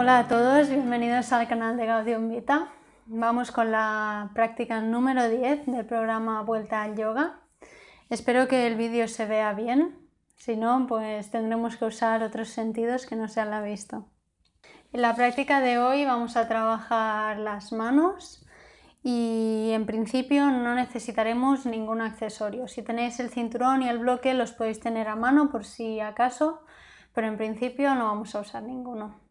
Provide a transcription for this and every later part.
Hola a todos, bienvenidos al canal de Gaudium Vita. Vamos con la práctica número 10 del programa Vuelta al Yoga. Espero que el vídeo se vea bien, si no, pues tendremos que usar otros sentidos que no se han visto. En la práctica de hoy vamos a trabajar las manos y en principio no necesitaremos ningún accesorio. Si tenéis el cinturón y el bloque los podéis tener a mano por si acaso, pero en principio no vamos a usar ninguno.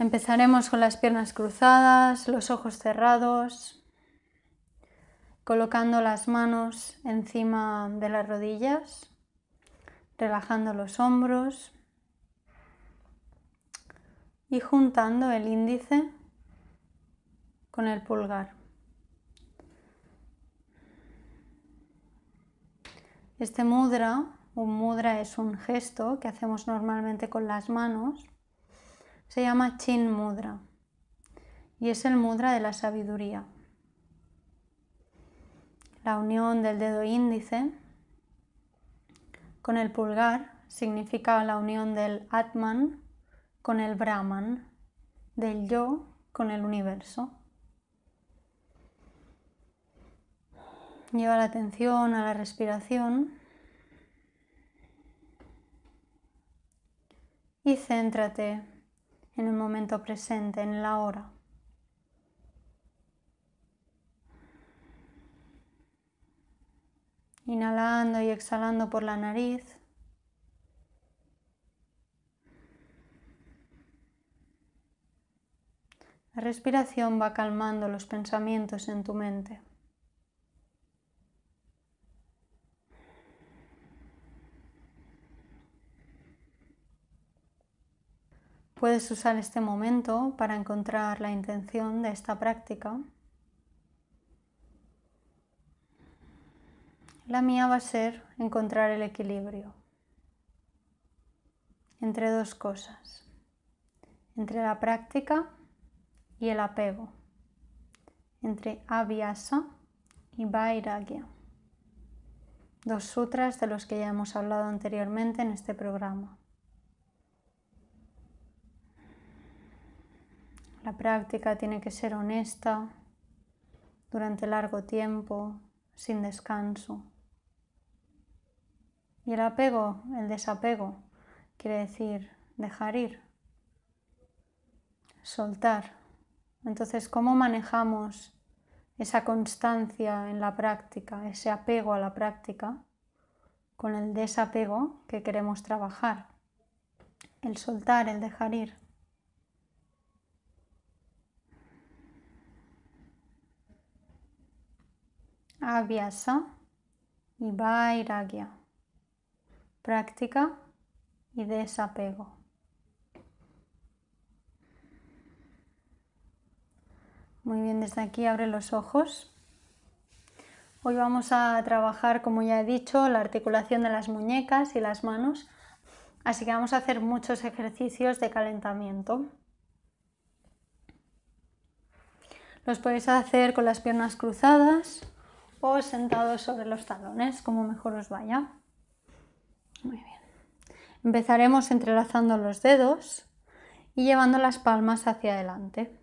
Empezaremos con las piernas cruzadas, los ojos cerrados, colocando las manos encima de las rodillas, relajando los hombros y juntando el índice con el pulgar. Este mudra, un mudra es un gesto que hacemos normalmente con las manos se llama Chin Mudra y es el mudra de la sabiduría. La unión del dedo índice con el pulgar significa la unión del Atman con el Brahman, del yo con el universo. Lleva la atención a la respiración y céntrate en el momento presente, en la hora. Inhalando y exhalando por la nariz. La respiración va calmando los pensamientos en tu mente. Puedes usar este momento para encontrar la intención de esta práctica. La mía va a ser encontrar el equilibrio entre dos cosas, entre la práctica y el apego, entre avyasa y vairagya, dos sutras de los que ya hemos hablado anteriormente en este programa. La práctica tiene que ser honesta durante largo tiempo, sin descanso. Y el apego, el desapego, quiere decir dejar ir, soltar. Entonces, ¿cómo manejamos esa constancia en la práctica, ese apego a la práctica, con el desapego que queremos trabajar? El soltar, el dejar ir. Abhyasa y Vairagya. Práctica y desapego. Muy bien, desde aquí abre los ojos. Hoy vamos a trabajar, como ya he dicho, la articulación de las muñecas y las manos, así que vamos a hacer muchos ejercicios de calentamiento. Los podéis hacer con las piernas cruzadas o sentados sobre los talones, como mejor os vaya. Muy bien. Empezaremos entrelazando los dedos y llevando las palmas hacia adelante.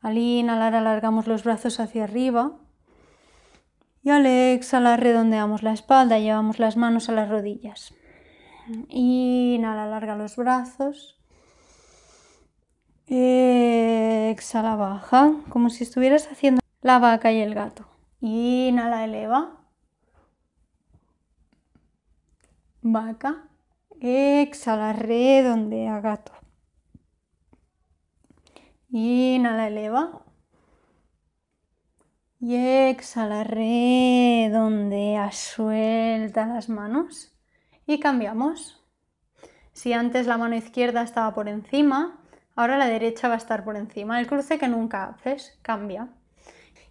Al inhalar alargamos los brazos hacia arriba y al exhalar redondeamos la espalda, y llevamos las manos a las rodillas. Inhala, alarga los brazos. Exhala, baja, como si estuvieras haciendo la vaca y el gato. Inhala, eleva. Vaca. Exhala, redondea, gato. Inhala, eleva. Y exhala, redondea, suelta las manos. Y cambiamos. Si antes la mano izquierda estaba por encima, ahora la derecha va a estar por encima. El cruce que nunca haces cambia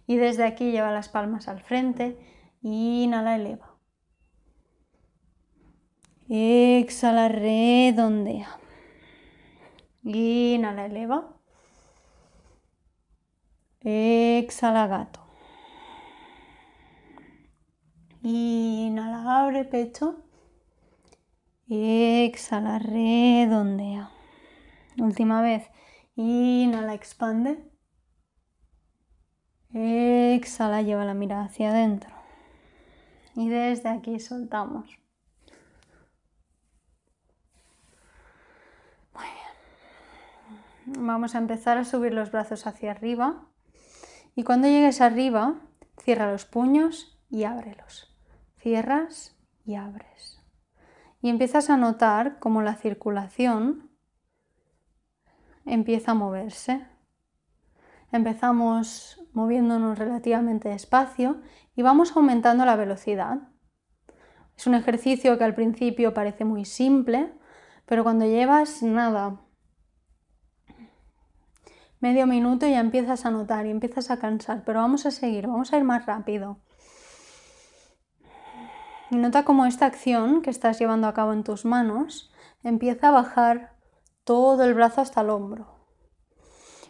y desde aquí lleva las palmas al frente, inhala, eleva. Exhala, redondea. Inhala, eleva. Exhala, gato. Inhala, abre pecho. Exhala, redondea. Última vez. Inhala, expande. Exhala, lleva la mirada hacia adentro. Y desde aquí soltamos. Vamos a empezar a subir los brazos hacia arriba. Y cuando llegues arriba, cierra los puños y ábrelos. Cierras y abres. Y empiezas a notar cómo la circulación empieza a moverse. Empezamos moviéndonos relativamente despacio y vamos aumentando la velocidad. Es un ejercicio que al principio parece muy simple, pero cuando llevas nada, medio minuto ya empiezas a notar y empiezas a cansar, pero vamos a seguir, vamos a ir más rápido. Y nota cómo esta acción que estás llevando a cabo en tus manos empieza a bajar todo el brazo hasta el hombro.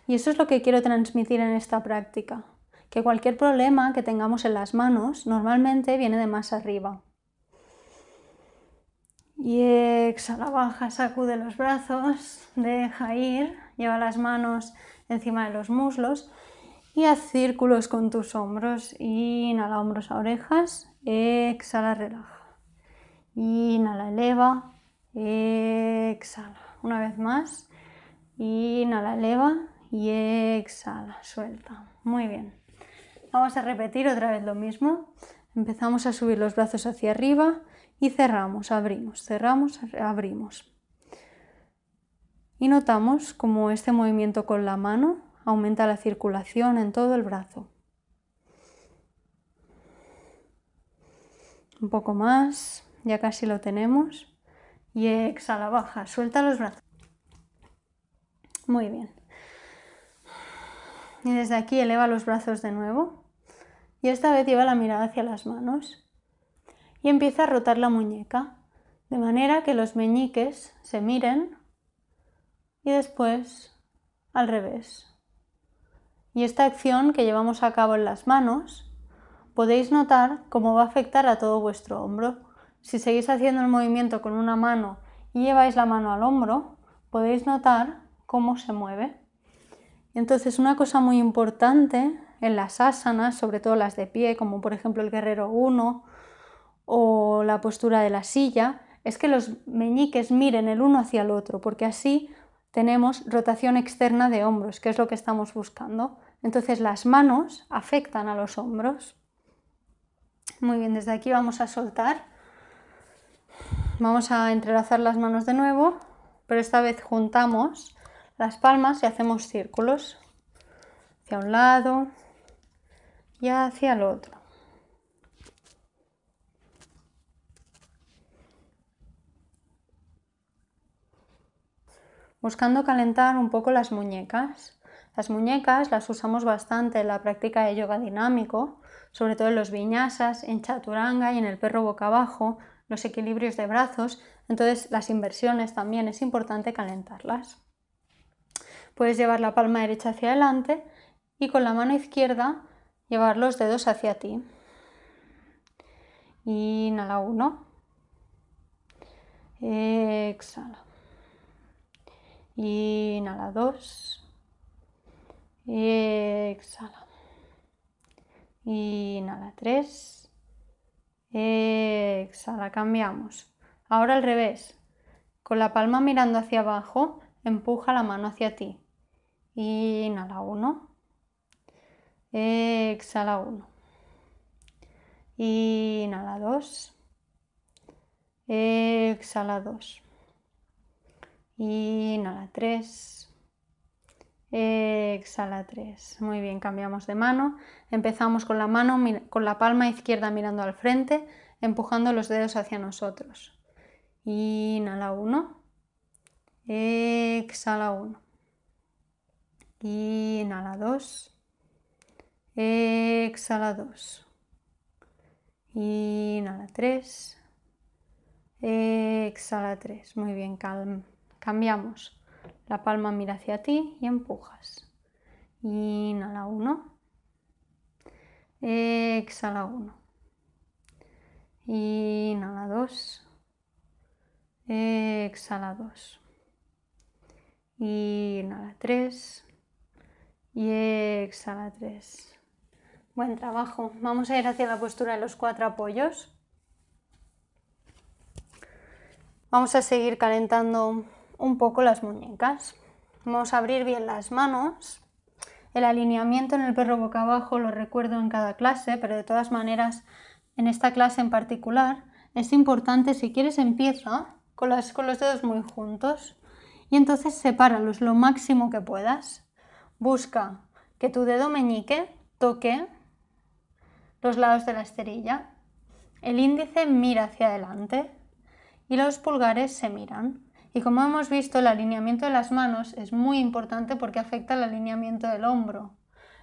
Y eso es lo que quiero transmitir en esta práctica, que cualquier problema que tengamos en las manos normalmente viene de más arriba. Y exhala, baja, sacude los brazos, deja ir, lleva las manos encima de los muslos y haz círculos con tus hombros. Inhala hombros a orejas, exhala, relaja. Inhala, eleva, exhala. Una vez más, inhala, eleva, y exhala, suelta. Muy bien. Vamos a repetir otra vez lo mismo. Empezamos a subir los brazos hacia arriba y cerramos, abrimos, cerramos, abrimos. Y notamos como este movimiento con la mano aumenta la circulación en todo el brazo. Un poco más, ya casi lo tenemos. Y exhala, baja, suelta los brazos. Muy bien. Y desde aquí eleva los brazos de nuevo. Y esta vez lleva la mirada hacia las manos. Y empieza a rotar la muñeca. De manera que los meñiques se miren. Y después al revés. Y esta acción que llevamos a cabo en las manos, podéis notar cómo va a afectar a todo vuestro hombro. Si seguís haciendo el movimiento con una mano y lleváis la mano al hombro, podéis notar cómo se mueve. Entonces, una cosa muy importante en las asanas, sobre todo las de pie, como por ejemplo el guerrero 1 o la postura de la silla, es que los meñiques miren el uno hacia el otro, porque así tenemos rotación externa de hombros, que es lo que estamos buscando. Entonces las manos afectan a los hombros. Muy bien, desde aquí vamos a soltar. Vamos a entrelazar las manos de nuevo, pero esta vez juntamos las palmas y hacemos círculos hacia un lado y hacia el otro. Buscando calentar un poco las muñecas. Las muñecas las usamos bastante en la práctica de yoga dinámico, sobre todo en los viñasas, en chaturanga y en el perro boca abajo, los equilibrios de brazos, entonces las inversiones también es importante calentarlas. Puedes llevar la palma derecha hacia adelante y con la mano izquierda llevar los dedos hacia ti. Inhala uno. Exhala. Inhala dos. Exhala. Inhala tres. Exhala. Cambiamos. Ahora al revés. Con la palma mirando hacia abajo, empuja la mano hacia ti. Inhala 1. Exhala 1. Inhala 2. Exhala 2. Inhala 3. Exhala 3. Muy bien, cambiamos de mano. Empezamos con la mano con la palma izquierda mirando al frente, empujando los dedos hacia nosotros. Inhala 1. Exhala 1. Inhala 2. Exhala 2. Inhala 3. Exhala 3. Muy bien, calm. cambiamos. La palma mira hacia ti y empujas. Inhala 1. Exhala 1. Inhala 2. Exhala 2. Inhala 3. Y exhala tres, Buen trabajo. Vamos a ir hacia la postura de los cuatro apoyos. Vamos a seguir calentando un poco las muñecas. Vamos a abrir bien las manos. El alineamiento en el perro boca abajo lo recuerdo en cada clase, pero de todas maneras, en esta clase en particular, es importante, si quieres, empieza con, con los dedos muy juntos y entonces sepáralos lo máximo que puedas. Busca que tu dedo meñique toque los lados de la esterilla. El índice mira hacia adelante y los pulgares se miran. Y como hemos visto, el alineamiento de las manos es muy importante porque afecta al alineamiento del hombro.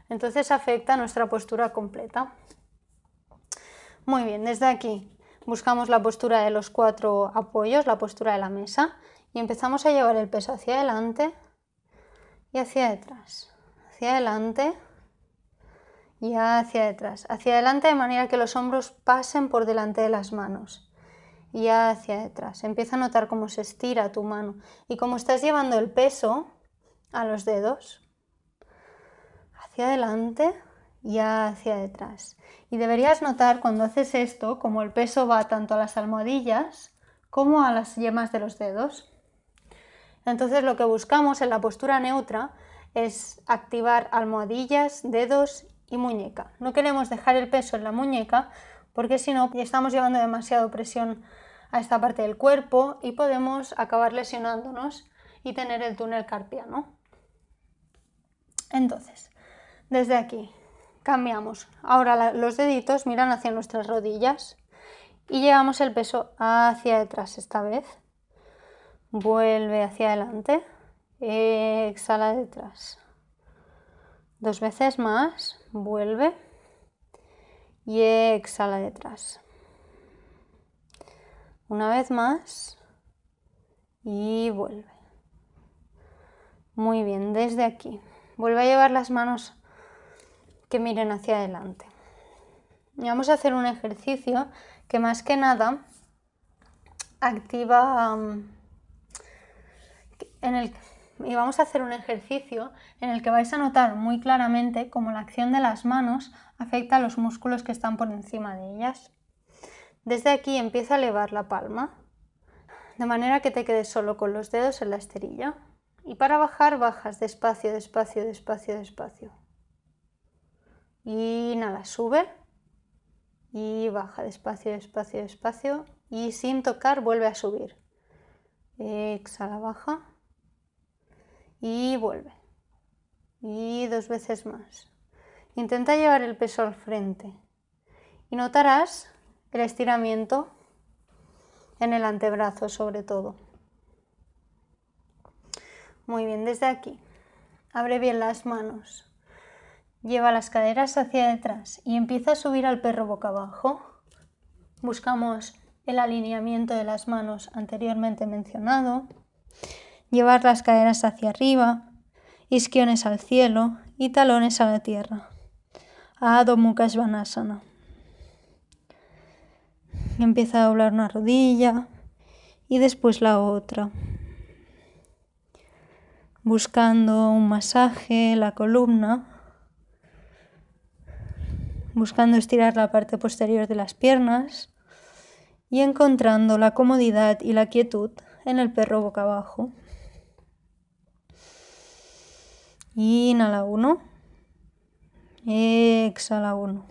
Entonces afecta nuestra postura completa. Muy bien, desde aquí buscamos la postura de los cuatro apoyos, la postura de la mesa, y empezamos a llevar el peso hacia adelante, y hacia detrás, hacia adelante y hacia detrás, hacia adelante de manera que los hombros pasen por delante de las manos y hacia detrás. Empieza a notar cómo se estira tu mano y cómo estás llevando el peso a los dedos hacia adelante y hacia detrás. Y deberías notar cuando haces esto como el peso va tanto a las almohadillas como a las yemas de los dedos. Entonces lo que buscamos en la postura neutra es activar almohadillas, dedos y muñeca. No queremos dejar el peso en la muñeca porque si no estamos llevando demasiado presión a esta parte del cuerpo y podemos acabar lesionándonos y tener el túnel carpiano. Entonces, desde aquí cambiamos. Ahora los deditos miran hacia nuestras rodillas y llevamos el peso hacia detrás esta vez. Vuelve hacia adelante. Exhala detrás. Dos veces más. Vuelve. Y exhala detrás. Una vez más. Y vuelve. Muy bien, desde aquí. Vuelve a llevar las manos que miren hacia adelante. Y vamos a hacer un ejercicio que más que nada activa y vamos a hacer un ejercicio en el que vais a notar muy claramente cómo la acción de las manos afecta a los músculos que están por encima de ellas. Desde aquí empieza a elevar la palma, de manera que te quedes solo con los dedos en la esterilla. Y para bajar, bajas despacio, despacio, despacio, despacio. nada, sube. Y baja despacio, despacio, despacio. Y sin tocar, vuelve a subir. Exhala, baja y vuelve. Y dos veces más. Intenta llevar el peso al frente y notarás el estiramiento en el antebrazo sobre todo. Muy bien, desde aquí. Abre bien las manos. Lleva las caderas hacia detrás y empieza a subir al perro boca abajo. Buscamos el alineamiento de las manos anteriormente mencionado llevar las caderas hacia arriba, isquiones al cielo y talones a la tierra. Adho Mukha Svanasana. Empieza a doblar una rodilla y después la otra. Buscando un masaje, la columna. Buscando estirar la parte posterior de las piernas y encontrando la comodidad y la quietud en el perro boca abajo. Inhala 1. Exhala 1.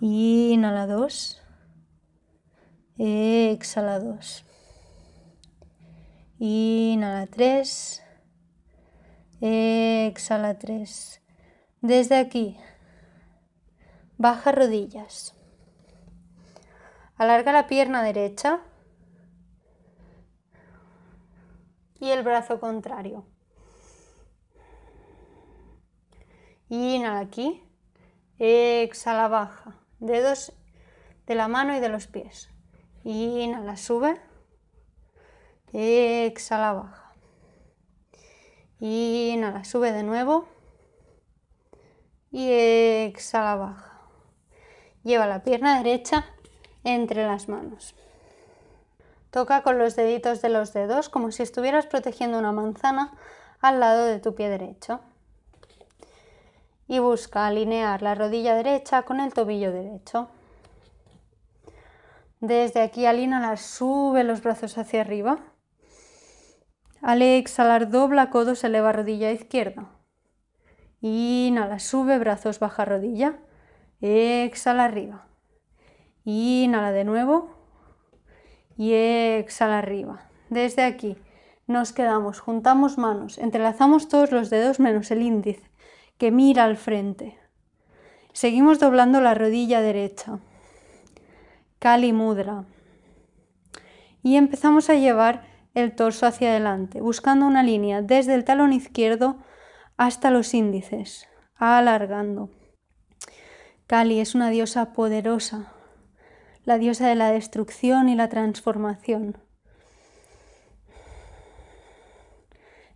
Inhala 2. Exhala 2. Inhala 3. Exhala 3. Desde aquí, baja rodillas. Alarga la pierna derecha y el brazo contrario. inhala aquí, exhala, baja, dedos de la mano y de los pies. Inhala, sube, exhala, baja. Inhala, sube de nuevo y exhala, baja. Lleva la pierna derecha entre las manos. Toca con los deditos de los dedos como si estuvieras protegiendo una manzana al lado de tu pie derecho y busca alinear la rodilla derecha con el tobillo derecho. Desde aquí al inhalar sube los brazos hacia arriba. Al exhalar dobla codos, eleva rodilla izquierda. Inhala, sube brazos, baja rodilla. Exhala arriba. Inhala de nuevo. Y exhala arriba. Desde aquí nos quedamos, juntamos manos, entrelazamos todos los dedos menos el índice que mira al frente. Seguimos doblando la rodilla derecha. Kali Mudra. Y empezamos a llevar el torso hacia adelante, buscando una línea desde el talón izquierdo hasta los índices, alargando. Kali es una diosa poderosa, la diosa de la destrucción y la transformación.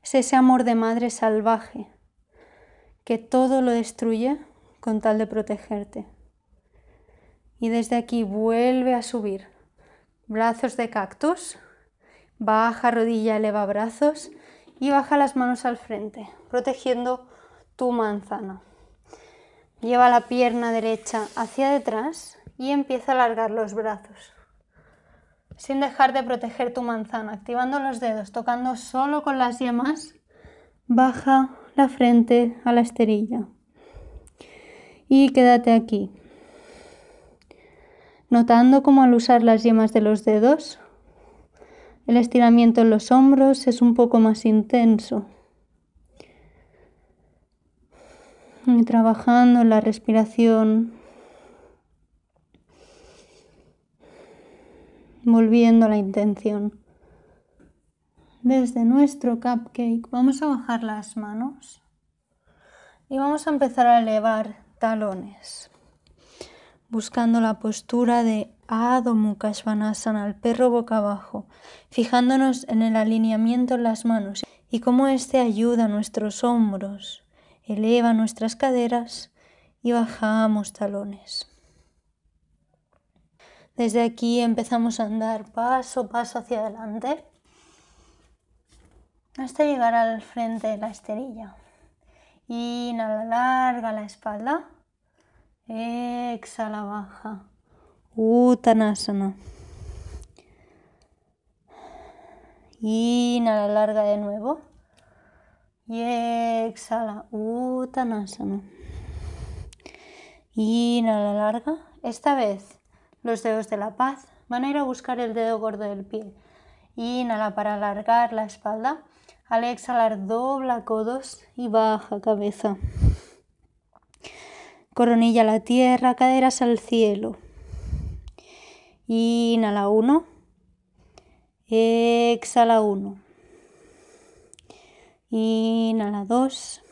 Es ese amor de madre salvaje que todo lo destruye con tal de protegerte. Y desde aquí vuelve a subir. Brazos de cactus, baja rodilla, eleva brazos y baja las manos al frente, protegiendo tu manzana. Lleva la pierna derecha hacia detrás y empieza a alargar los brazos. Sin dejar de proteger tu manzana, activando los dedos, tocando solo con las yemas, baja frente a la esterilla. Y quédate aquí, notando cómo al usar las yemas de los dedos, el estiramiento en los hombros es un poco más intenso. Y trabajando la respiración, volviendo la intención desde nuestro cupcake vamos a bajar las manos y vamos a empezar a elevar talones, buscando la postura de Adho Mukha Svanasana, el perro boca abajo, fijándonos en el alineamiento en las manos y cómo este ayuda a nuestros hombros, eleva nuestras caderas y bajamos talones. Desde aquí empezamos a andar paso a paso hacia adelante hasta llegar al frente de la esterilla. Inhala, larga la espalda. Exhala, baja. Uttanasana. Inhala, larga de nuevo. Y exhala, Uttanasana. Inhala, larga. Esta vez los dedos de la paz van a ir a buscar el dedo gordo del pie. Inhala para alargar la espalda. Al exhalar, dobla codos y baja cabeza. Coronilla a la tierra, caderas al cielo. Inhala uno. Exhala uno. Inhala dos.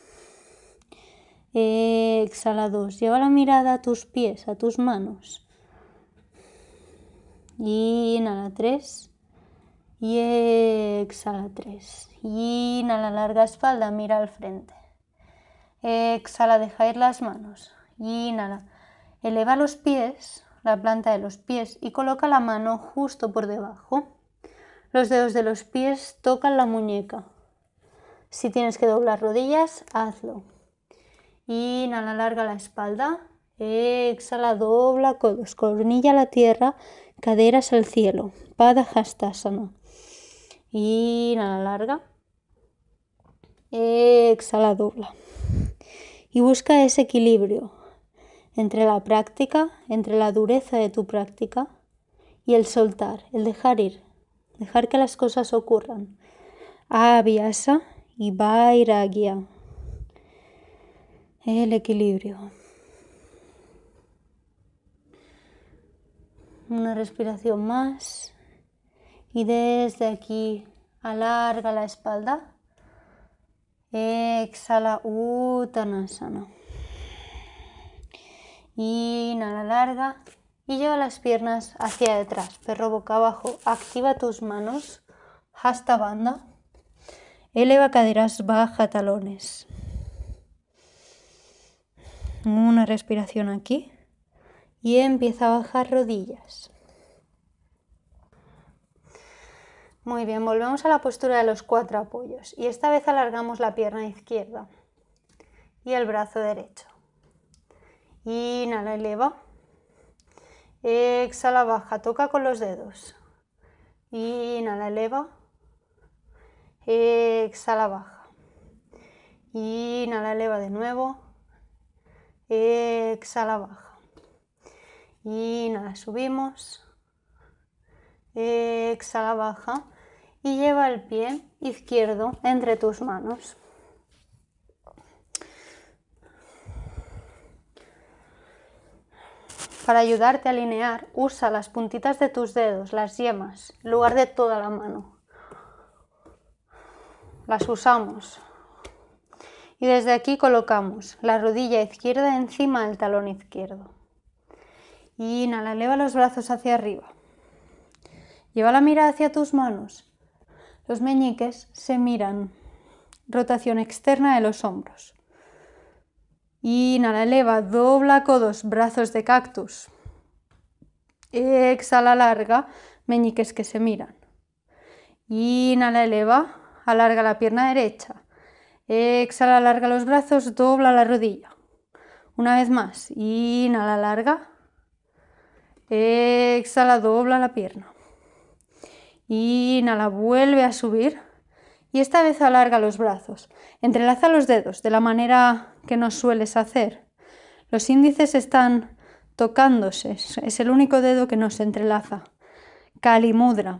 Exhala dos. Lleva la mirada a tus pies, a tus manos. Inhala tres. Y exhala tres, Inhala, larga espalda, mira al frente. Exhala, deja ir las manos. Inhala. Eleva los pies, la planta de los pies, y coloca la mano justo por debajo. Los dedos de los pies tocan la muñeca. Si tienes que doblar rodillas, hazlo. Inhala, larga la espalda. Exhala, dobla codos, cornilla a la tierra, caderas al cielo. padahastasana, Inhala larga. Exhala dobla. Y busca ese equilibrio entre la práctica, entre la dureza de tu práctica y el soltar, el dejar ir, dejar que las cosas ocurran. Aviasa y Vairagya. El equilibrio. Una respiración más y desde aquí alarga la espalda. Exhala Uttanasana. Inhala larga y lleva las piernas hacia detrás, perro boca abajo. Activa tus manos hasta banda. Eleva caderas, baja talones. Una respiración aquí y empieza a bajar rodillas. Muy bien, volvemos a la postura de los cuatro apoyos y esta vez alargamos la pierna izquierda y el brazo derecho. Inhala, eleva. Exhala, baja, toca con los dedos. Inhala, eleva. Exhala, baja. Inhala, eleva de nuevo. Exhala, baja. Inhala, subimos. Exhala, baja y lleva el pie izquierdo entre tus manos. Para ayudarte a alinear, usa las puntitas de tus dedos, las yemas, en lugar de toda la mano. Las usamos. Y desde aquí colocamos la rodilla izquierda encima del talón izquierdo. inhala, eleva los brazos hacia arriba. Lleva la mirada hacia tus manos los meñiques se miran. Rotación externa de los hombros. Inhala, eleva, dobla codos, brazos de cactus. Exhala, larga, meñiques que se miran. Inhala, eleva, alarga la pierna derecha. Exhala, alarga los brazos, dobla la rodilla. Una vez más, inhala, larga. Exhala, dobla la pierna. Inhala, vuelve a subir. Y esta vez alarga los brazos. Entrelaza los dedos de la manera que nos sueles hacer. Los índices están tocándose. Es el único dedo que no se entrelaza. Cali Mudra.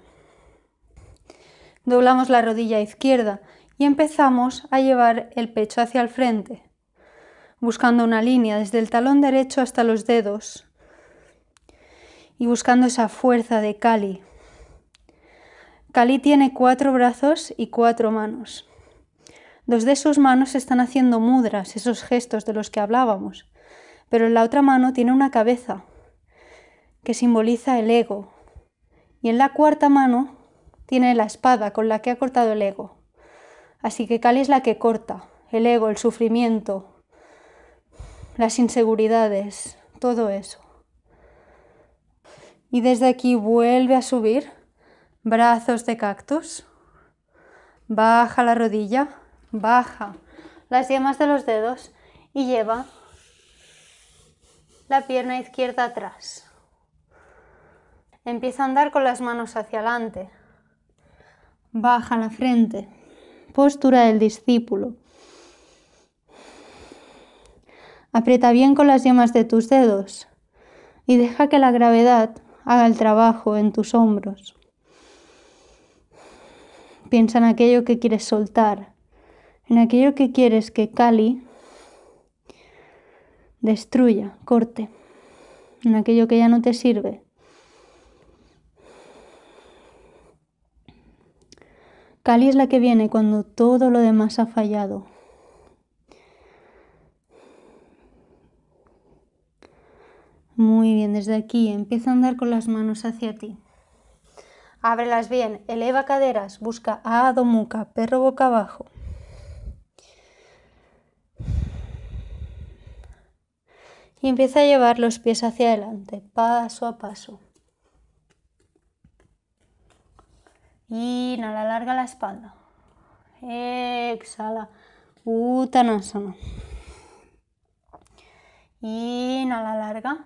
Doblamos la rodilla izquierda y empezamos a llevar el pecho hacia el frente, buscando una línea desde el talón derecho hasta los dedos y buscando esa fuerza de Kali Kali tiene cuatro brazos y cuatro manos. Dos de sus manos están haciendo mudras, esos gestos de los que hablábamos, pero en la otra mano tiene una cabeza que simboliza el ego, y en la cuarta mano tiene la espada con la que ha cortado el ego. Así que Kali es la que corta el ego, el sufrimiento, las inseguridades, todo eso. Y desde aquí vuelve a subir brazos de cactus, baja la rodilla, baja las yemas de los dedos y lleva la pierna izquierda atrás. Empieza a andar con las manos hacia adelante. Baja la frente. Postura del discípulo. Aprieta bien con las yemas de tus dedos y deja que la gravedad haga el trabajo en tus hombros. Piensa en aquello que quieres soltar, en aquello que quieres que Cali destruya, corte, en aquello que ya no te sirve. Cali es la que viene cuando todo lo demás ha fallado. Muy bien, desde aquí empieza a andar con las manos hacia ti. Ábrelas bien, eleva caderas, busca a perro boca abajo. Y empieza a llevar los pies hacia adelante, paso a paso. Inhala, larga la espalda. Exhala, Uttanasana. Inhala, larga.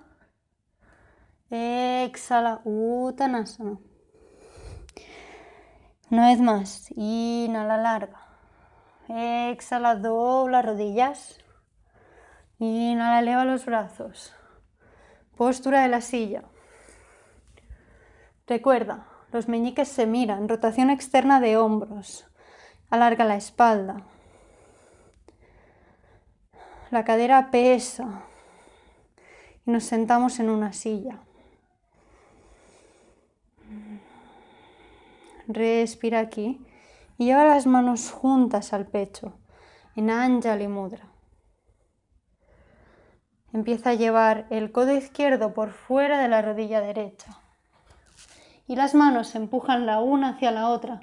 Exhala, Uttanasana. Una vez más, inhala larga. Exhala, dobla rodillas. Inhala, eleva los brazos. Postura de la silla. Recuerda, los meñiques se miran, rotación externa de hombros. Alarga la espalda. La cadera pesa. Y nos sentamos en una silla. respira aquí y lleva las manos juntas al pecho en Anjali Mudra. Empieza a llevar el codo izquierdo por fuera de la rodilla derecha y las manos empujan la una hacia la otra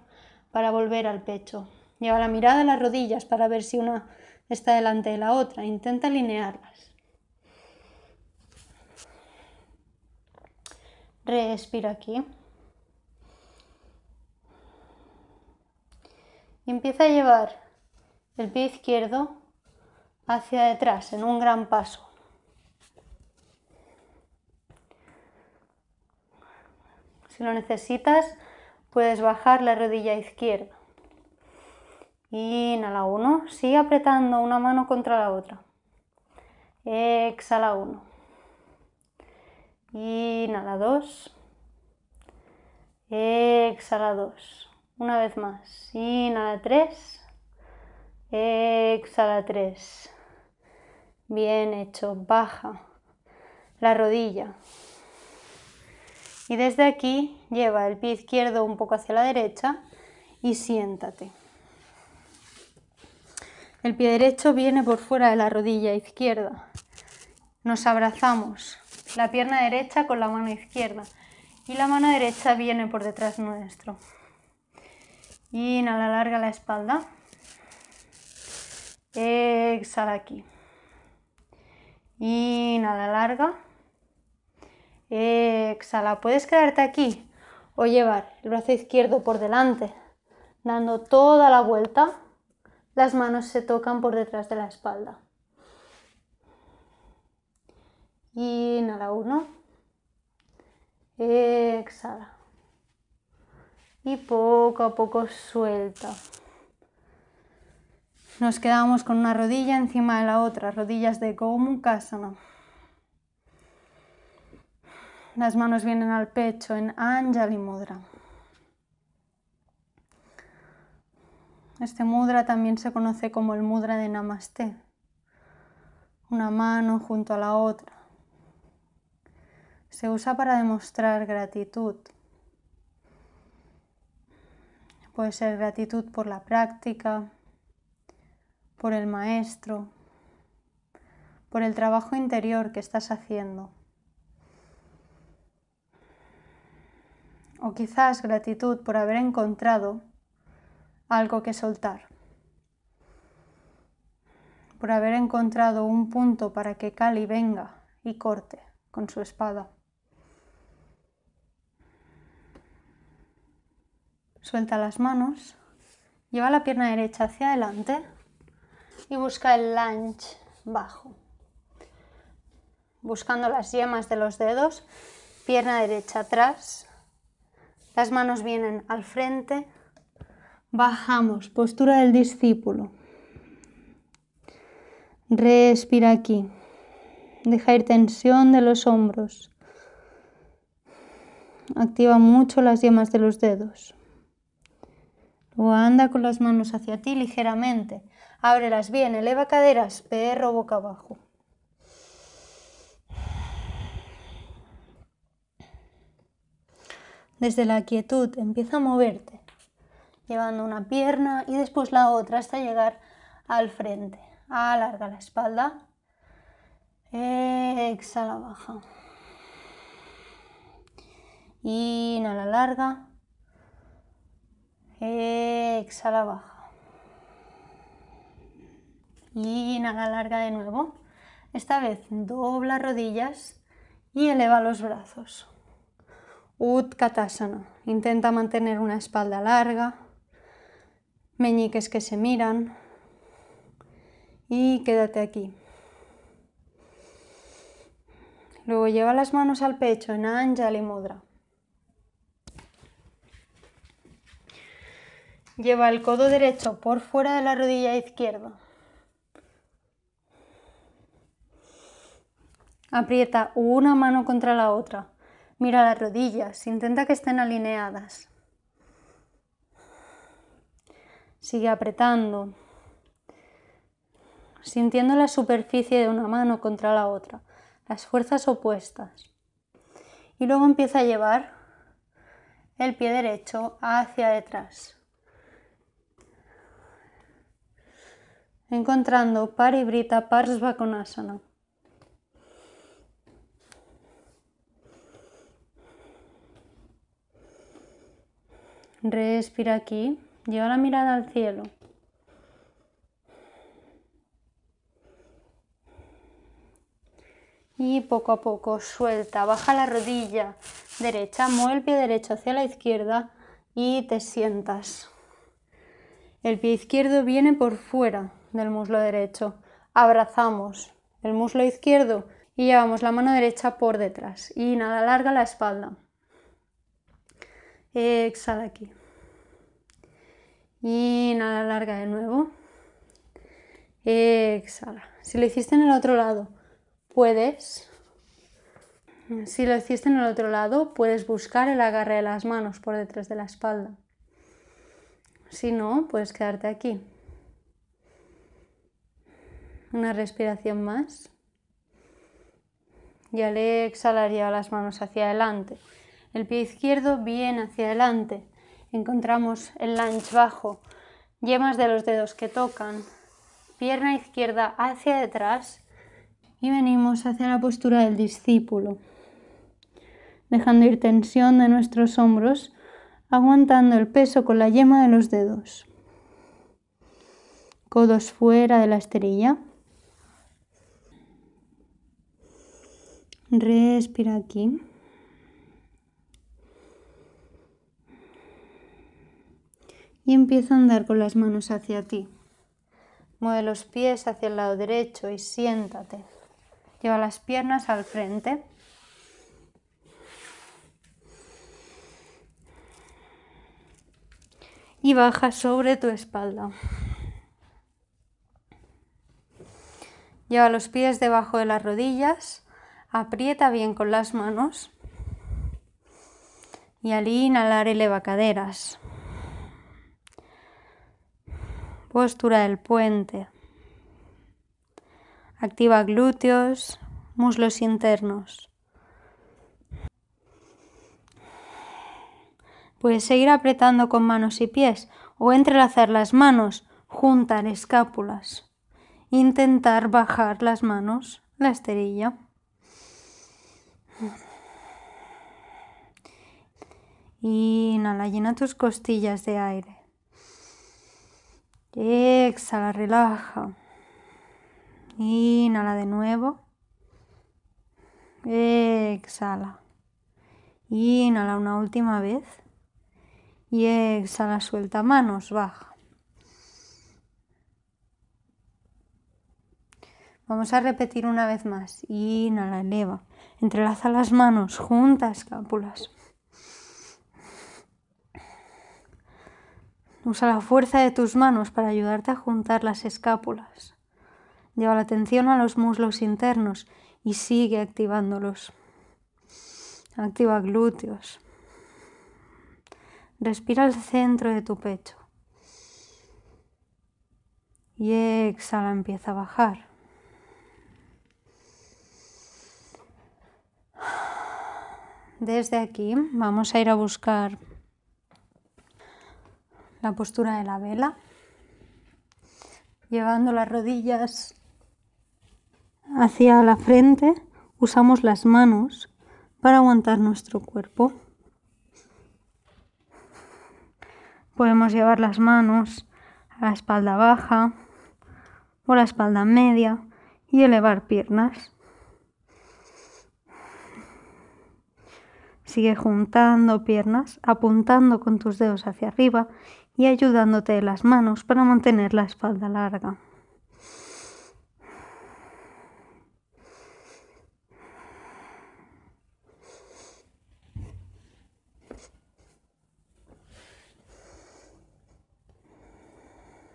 para volver al pecho. Lleva la mirada a las rodillas para ver si una está delante de la otra. Intenta alinearlas. Respira aquí. y empieza a llevar el pie izquierdo hacia detrás en un gran paso. Si lo necesitas, puedes bajar la rodilla izquierda. Inhala uno, sigue apretando una mano contra la otra. Exhala uno. Inhala dos. Exhala dos. Una vez más. Inhala 3. Exhala 3. Bien hecho. Baja la rodilla. Y desde aquí lleva el pie izquierdo un poco hacia la derecha y siéntate. El pie derecho viene por fuera de la rodilla izquierda. Nos abrazamos. La pierna derecha con la mano izquierda. Y la mano derecha viene por detrás nuestro. Inhala, larga la espalda. Exhala aquí. Inhala, larga. Exhala. Puedes quedarte aquí o llevar el brazo izquierdo por delante, dando toda la vuelta. Las manos se tocan por detrás de la espalda. Inhala uno. Exhala y poco a poco suelta. Nos quedamos con una rodilla encima de la otra, rodillas de Gomukhasana. Las manos vienen al pecho en Anjali Mudra. Este mudra también se conoce como el mudra de Namaste. Una mano junto a la otra. Se usa para demostrar gratitud. Puede ser gratitud por la práctica, por el maestro, por el trabajo interior que estás haciendo. O quizás gratitud por haber encontrado algo que soltar, por haber encontrado un punto para que Cali venga y corte con su espada. Suelta las manos. Lleva la pierna derecha hacia adelante y busca el lunge bajo. Buscando las yemas de los dedos, pierna derecha atrás. Las manos vienen al frente. Bajamos, postura del discípulo. Respira aquí. Deja ir tensión de los hombros. Activa mucho las yemas de los dedos. O anda con las manos hacia ti ligeramente. Ábrelas bien, eleva caderas, perro boca abajo. Desde la quietud empieza a moverte, llevando una pierna y después la otra hasta llegar al frente. Alarga la espalda. Exhala, baja. Inhala, larga. Exhala, baja. Inhala, larga de nuevo. Esta vez dobla rodillas y eleva los brazos. Utkatasana. Intenta mantener una espalda larga, meñiques que se miran y quédate aquí. Luego lleva las manos al pecho en Anjali Mudra. Lleva el codo derecho por fuera de la rodilla izquierda. Aprieta una mano contra la otra. Mira las rodillas, intenta que estén alineadas. Sigue apretando, sintiendo la superficie de una mano contra la otra, las fuerzas opuestas. Y luego empieza a llevar el pie derecho hacia detrás. encontrando Paribrita Parsvakonasana. Respira aquí, lleva la mirada al cielo. Y poco a poco suelta, baja la rodilla derecha, mueve el pie derecho hacia la izquierda y te sientas. El pie izquierdo viene por fuera, del muslo derecho. Abrazamos el muslo izquierdo y llevamos la mano derecha por detrás. Y nada larga la espalda. Exhala aquí. Y nada larga de nuevo. Exhala. Si lo hiciste en el otro lado, puedes. Si lo hiciste en el otro lado, puedes buscar el agarre de las manos por detrás de la espalda. Si no, puedes quedarte aquí una respiración más. Y al exhalar las manos hacia adelante. El pie izquierdo bien hacia adelante. Encontramos el lunge bajo. Yemas de los dedos que tocan. Pierna izquierda hacia detrás. Y venimos hacia la postura del discípulo. Dejando ir tensión de nuestros hombros. Aguantando el peso con la yema de los dedos. Codos fuera de la esterilla. Respira aquí. Y empieza a andar con las manos hacia ti. Mueve los pies hacia el lado derecho y siéntate. Lleva las piernas al frente. Y baja sobre tu espalda. Lleva los pies debajo de las rodillas Aprieta bien con las manos y al inhalar eleva caderas. Postura del puente. Activa glúteos, muslos internos. Puedes seguir apretando con manos y pies o entrelazar las manos, juntar escápulas, intentar bajar las manos, la esterilla. Inhala, llena tus costillas de aire. Exhala, relaja. Inhala de nuevo. Exhala. Inhala una última vez. Y exhala, suelta manos, baja. Vamos a repetir una vez más. Inhala, eleva. Entrelaza las manos, junta escápulas. Usa la fuerza de tus manos para ayudarte a juntar las escápulas. Lleva la atención a los muslos internos y sigue activándolos. Activa glúteos. Respira al centro de tu pecho. Y exhala, empieza a bajar. desde aquí vamos a ir a buscar la postura de la vela, llevando las rodillas hacia la frente, usamos las manos para aguantar nuestro cuerpo. Podemos llevar las manos a la espalda baja o la espalda media y elevar piernas. Sigue juntando piernas, apuntando con tus dedos hacia arriba y ayudándote de las manos para mantener la espalda larga.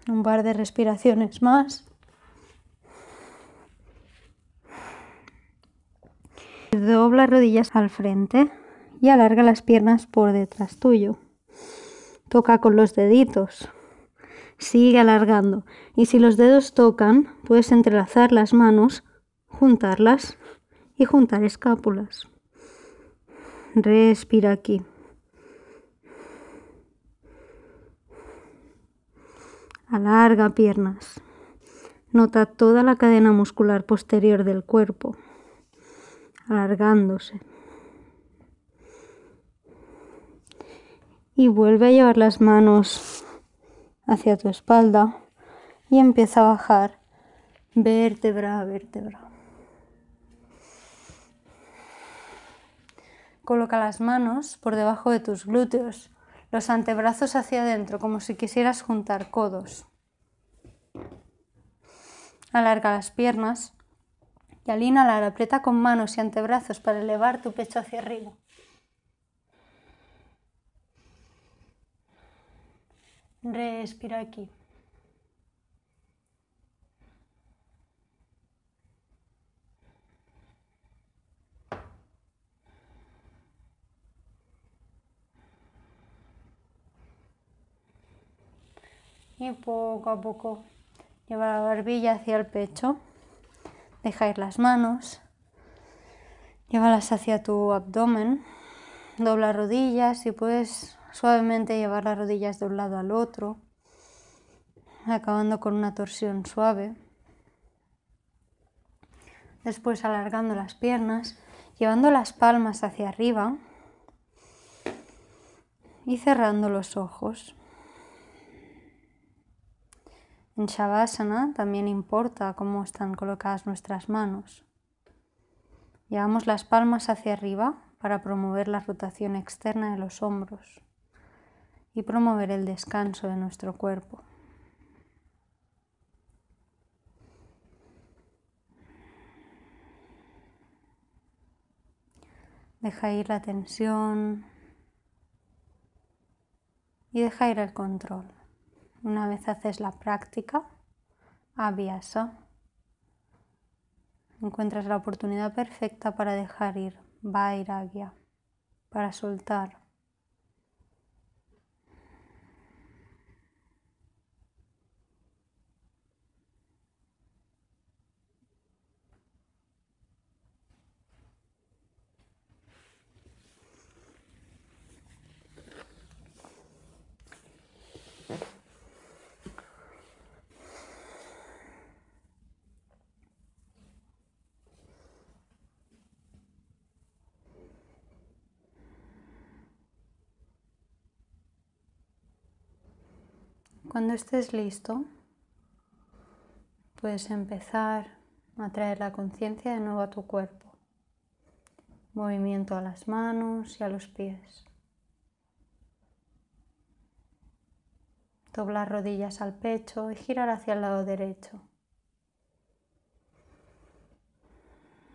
Un par de respiraciones más. Dobla rodillas al frente y alarga las piernas por detrás tuyo. Toca con los deditos. Sigue alargando. Y si los dedos tocan, puedes entrelazar las manos, juntarlas y juntar escápulas. Respira aquí. Alarga piernas. Nota toda la cadena muscular posterior del cuerpo, alargándose. y vuelve a llevar las manos hacia tu espalda y empieza a bajar vértebra a vértebra. Coloca las manos por debajo de tus glúteos, los antebrazos hacia adentro como si quisieras juntar codos. Alarga las piernas y al la aprieta con manos y antebrazos para elevar tu pecho hacia arriba. Respira aquí. Y poco a poco lleva la barbilla hacia el pecho. Deja ir las manos. Llévalas hacia tu abdomen. Dobla rodillas y puedes Suavemente llevar las rodillas de un lado al otro, acabando con una torsión suave. Después alargando las piernas, llevando las palmas hacia arriba y cerrando los ojos. En Shavasana también importa cómo están colocadas nuestras manos. Llevamos las palmas hacia arriba para promover la rotación externa de los hombros y promover el descanso de nuestro cuerpo. Deja ir la tensión y deja ir el control. Una vez haces la práctica, aviasa, encuentras la oportunidad perfecta para dejar ir, va vairagya, para soltar. Cuando estés listo, puedes empezar a traer la conciencia de nuevo a tu cuerpo. Movimiento a las manos y a los pies. Doblar rodillas al pecho y girar hacia el lado derecho.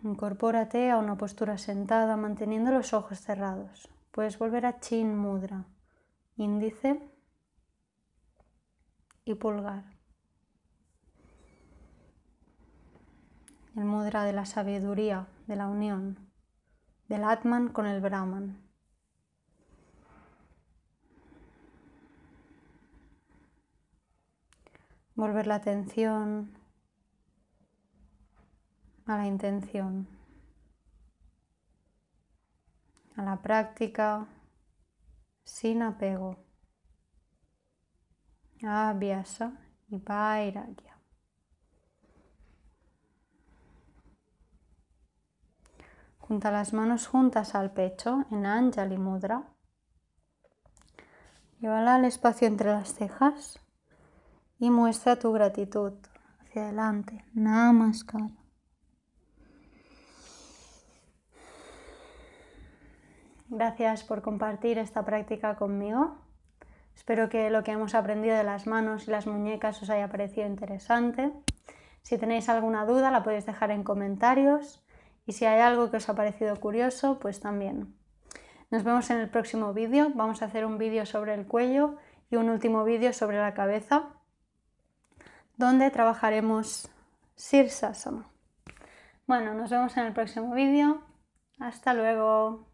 Incorpórate a una postura sentada manteniendo los ojos cerrados. Puedes volver a Chin Mudra. Índice y pulgar. El mudra de la sabiduría, de la unión, del Atman con el Brahman. Volver la atención a la intención, a la práctica sin apego. Abhyasa y Vairagya. Junta las manos juntas al pecho en Anjali Mudra. Llévala al espacio entre las cejas y muestra tu gratitud hacia adelante. Namaskar. Gracias por compartir esta práctica conmigo. Espero que lo que hemos aprendido de las manos y las muñecas os haya parecido interesante. Si tenéis alguna duda la podéis dejar en comentarios y si hay algo que os ha parecido curioso, pues también. Nos vemos en el próximo vídeo. Vamos a hacer un vídeo sobre el cuello y un último vídeo sobre la cabeza, donde trabajaremos Sirsasana. Bueno, nos vemos en el próximo vídeo. Hasta luego.